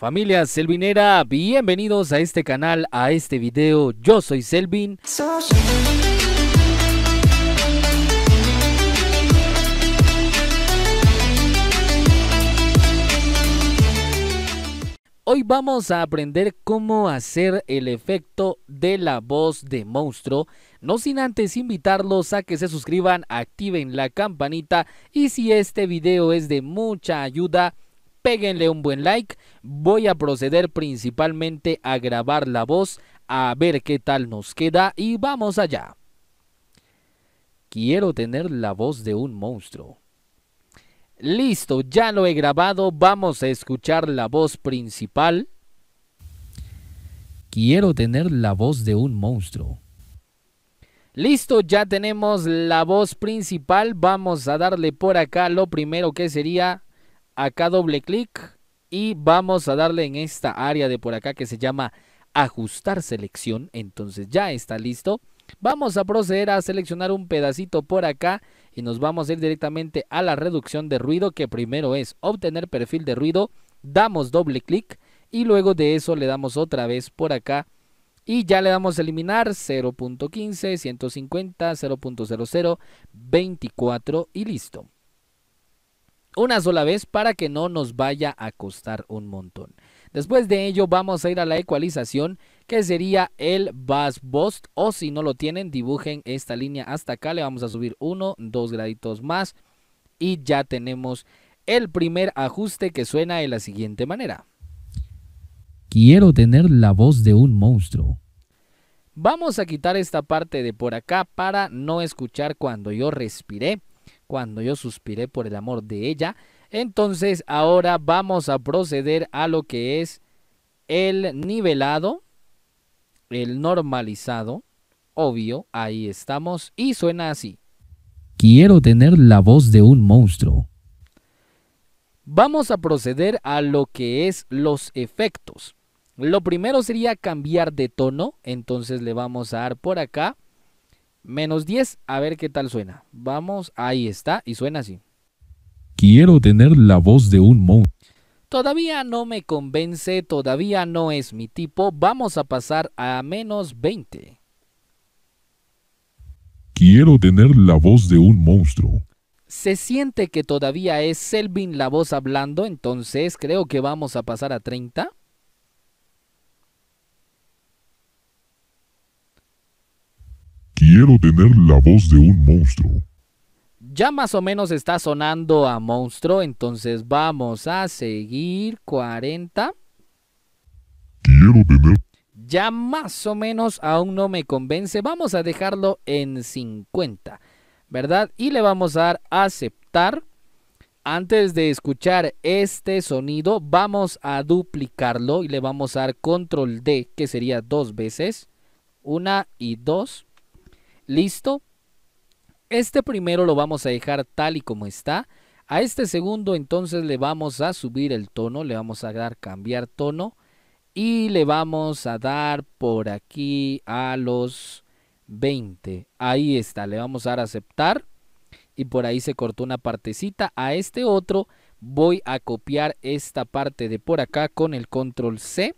Familia Selvinera, bienvenidos a este canal, a este video. Yo soy Selvin. Hoy vamos a aprender cómo hacer el efecto de la voz de monstruo, no sin antes invitarlos a que se suscriban, activen la campanita y si este video es de mucha ayuda, péguenle un buen like. Voy a proceder principalmente a grabar la voz, a ver qué tal nos queda y vamos allá. Quiero tener la voz de un monstruo. Listo, ya lo he grabado, vamos a escuchar la voz principal. Quiero tener la voz de un monstruo. Listo, ya tenemos la voz principal, vamos a darle por acá lo primero que sería acá doble clic y vamos a darle en esta área de por acá que se llama ajustar selección. Entonces ya está listo. Vamos a proceder a seleccionar un pedacito por acá y nos vamos a ir directamente a la reducción de ruido que primero es obtener perfil de ruido, damos doble clic y luego de eso le damos otra vez por acá y ya le damos eliminar 0.15, 150, 0.00, 24 y listo una sola vez para que no nos vaya a costar un montón. Después de ello vamos a ir a la ecualización que sería el bass boost o si no lo tienen dibujen esta línea hasta acá le vamos a subir uno, dos graditos más y ya tenemos el primer ajuste que suena de la siguiente manera. Quiero tener la voz de un monstruo. Vamos a quitar esta parte de por acá para no escuchar cuando yo respiré cuando yo suspiré por el amor de ella. Entonces ahora vamos a proceder a lo que es el nivelado, el normalizado, obvio, ahí estamos, y suena así. Quiero tener la voz de un monstruo. Vamos a proceder a lo que es los efectos. Lo primero sería cambiar de tono, entonces le vamos a dar por acá Menos 10, a ver qué tal suena. Vamos, ahí está, y suena así. Quiero tener la voz de un monstruo. Todavía no me convence, todavía no es mi tipo. Vamos a pasar a menos 20. Quiero tener la voz de un monstruo. Se siente que todavía es Selvin la voz hablando, entonces creo que vamos a pasar a 30. Quiero tener la voz de un monstruo. Ya más o menos está sonando a monstruo, entonces vamos a seguir 40. Quiero tener... Ya más o menos aún no me convence, vamos a dejarlo en 50, ¿verdad? Y le vamos a dar aceptar. Antes de escuchar este sonido, vamos a duplicarlo y le vamos a dar control D, que sería dos veces. Una y dos. ¿Listo? Este primero lo vamos a dejar tal y como está. A este segundo entonces le vamos a subir el tono, le vamos a dar cambiar tono y le vamos a dar por aquí a los 20. Ahí está, le vamos a dar aceptar y por ahí se cortó una partecita. A este otro voy a copiar esta parte de por acá con el control C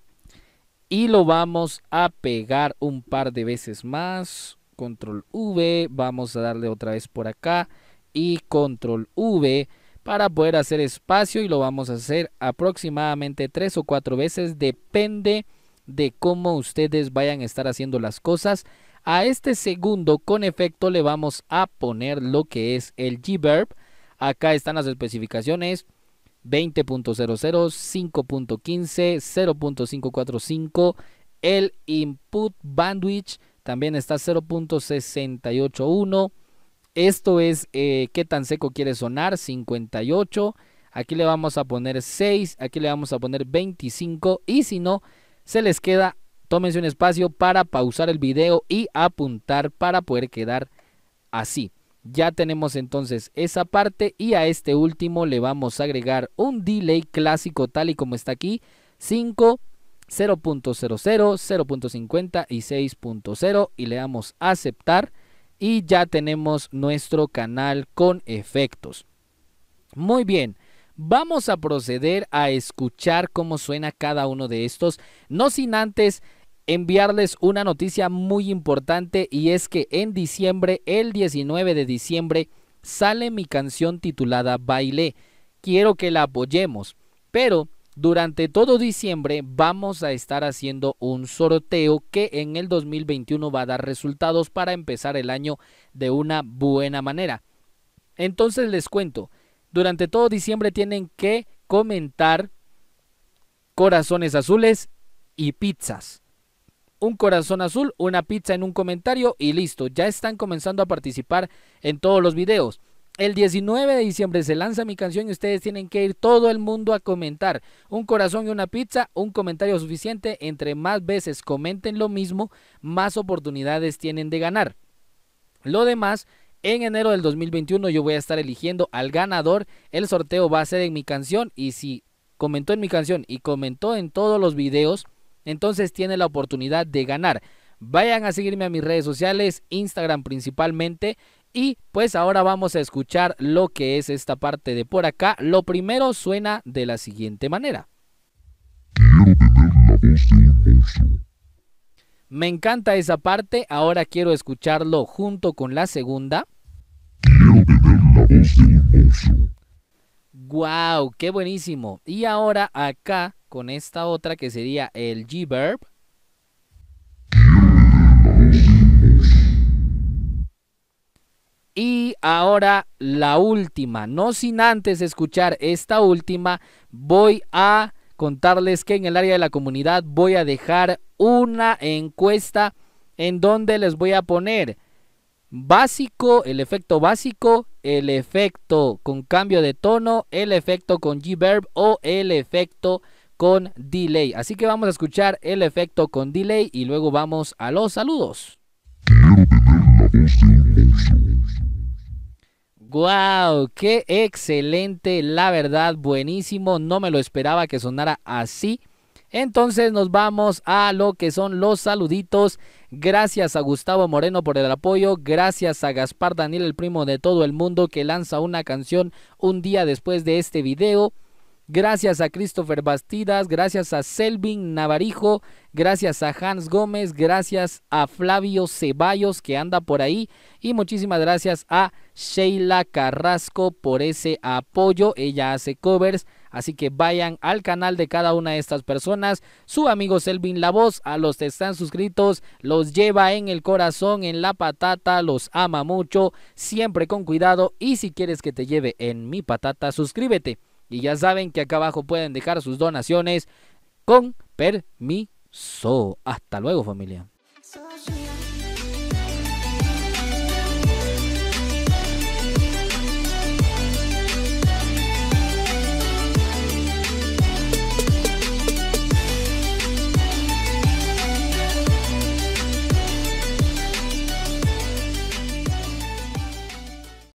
y lo vamos a pegar un par de veces más control V, vamos a darle otra vez por acá y control V para poder hacer espacio y lo vamos a hacer aproximadamente tres o cuatro veces, depende de cómo ustedes vayan a estar haciendo las cosas. A este segundo con efecto le vamos a poner lo que es el G-Verb. Acá están las especificaciones 20.00, 5.15, 0.545, el input bandwidth también está 0.681. Esto es eh, qué tan seco quiere sonar, 58. Aquí le vamos a poner 6, aquí le vamos a poner 25 y si no, se les queda, tómense un espacio para pausar el video y apuntar para poder quedar así. Ya tenemos entonces esa parte y a este último le vamos a agregar un delay clásico tal y como está aquí, 5 0.00, 0.50 y 6.0 y le damos aceptar y ya tenemos nuestro canal con efectos. Muy bien, vamos a proceder a escuchar cómo suena cada uno de estos, no sin antes enviarles una noticia muy importante y es que en diciembre, el 19 de diciembre, sale mi canción titulada Baile. Quiero que la apoyemos, pero durante todo diciembre vamos a estar haciendo un sorteo que en el 2021 va a dar resultados para empezar el año de una buena manera. Entonces les cuento, durante todo diciembre tienen que comentar corazones azules y pizzas. Un corazón azul, una pizza en un comentario y listo. Ya están comenzando a participar en todos los videos. El 19 de diciembre se lanza mi canción y ustedes tienen que ir todo el mundo a comentar. Un corazón y una pizza, un comentario suficiente. Entre más veces comenten lo mismo, más oportunidades tienen de ganar. Lo demás, en enero del 2021 yo voy a estar eligiendo al ganador. El sorteo va a ser en mi canción y si comentó en mi canción y comentó en todos los videos, entonces tiene la oportunidad de ganar. Vayan a seguirme a mis redes sociales, Instagram principalmente. Y pues ahora vamos a escuchar lo que es esta parte de por acá. Lo primero suena de la siguiente manera. Quiero tener la voz de un Me encanta esa parte, ahora quiero escucharlo junto con la segunda. Quiero tener la voz de un ¡Guau! Wow, ¡Qué buenísimo! Y ahora acá con esta otra que sería el G-Verb. ahora la última. No sin antes escuchar esta última, voy a contarles que en el área de la comunidad voy a dejar una encuesta en donde les voy a poner básico, el efecto básico, el efecto con cambio de tono, el efecto con G-Verb o el efecto con delay. Así que vamos a escuchar el efecto con delay y luego vamos a los saludos. ¡Wow! ¡Qué excelente! La verdad, buenísimo. No me lo esperaba que sonara así. Entonces nos vamos a lo que son los saluditos. Gracias a Gustavo Moreno por el apoyo. Gracias a Gaspar Daniel, el primo de todo el mundo, que lanza una canción un día después de este video. Gracias a Christopher Bastidas, gracias a Selvin Navarijo, gracias a Hans Gómez, gracias a Flavio Ceballos que anda por ahí y muchísimas gracias a Sheila Carrasco por ese apoyo. Ella hace covers, así que vayan al canal de cada una de estas personas. Su amigo Selvin La Voz, a los que están suscritos, los lleva en el corazón, en la patata, los ama mucho, siempre con cuidado y si quieres que te lleve en mi patata, suscríbete. Y ya saben que acá abajo pueden dejar sus donaciones con permiso. Hasta luego familia.